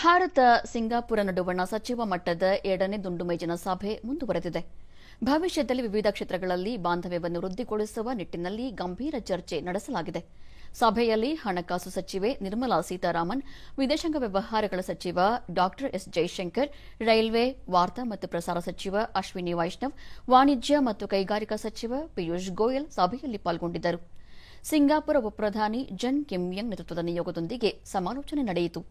Bharat Singapore ನಡುವಣ ಸಚಿವ ಮಟ್ಟದ ಎರಡನೇ ದುಂಡು ಮೈಜಿನ ಸಭೆ ಮುಂದುವರೆದಿದೆ ಭವಿಷ್ಯದಲ್ಲಿ ವಿವಿಧ ಕ್ಷೇತ್ರಗಳಲ್ಲಿ ಬಾಂಧವ್ಯವನ್ನು ವೃದ್ಧಿಗೊಳಿಸುವ ನಿಟ್ಟಿನಲ್ಲಿ ಗಂಭೀರ ಚರ್ಚೆ ನಡೆಸಲಾಗಿದೆ ಸಭೆಯಲ್ಲಿ ಹಣಕಾಸು ಸಚಿವೆ ನಿರ್ಮಲಾ ಸೀತಾರಾಮನ್ ವಿದೇಶಾಂಗ ವ್ಯವಹಾರಗಳ ಸಚಿವ ಡಾ ಎಸ್ ಜೈಶಂಕರ್ ರೈಲ್ವೆ ವಾರ್ತಾ ಮತ್ತು ಪ್ರಸಾರ ಸಚಿವ ಅಶ್ವಿನಿ ವೈಷ್ಣವ್ ವಾಣಿಜ್ಯ ಮತ್ತು ಕೈಗಾರಿಕಾ ಸಚಿವ ಪಿಯೂಷ್ ಗೋಯಲ್ ಸಭೆಯಲ್ಲಿ ಪಾಲ್ಗೊಂಡಿದ್ದರು ಸಿಂಗಾಪುರ ಉಪಪ್ರಧಾನಿ ಜನ್ ಕಿಮ್ಯಂಗ್ ನೇತೃತ್ವದ ನಿಯೋಗದೊಂದಿಗೆ ಸಮಾಲೋಚನೆ ನಡೆಯಿತು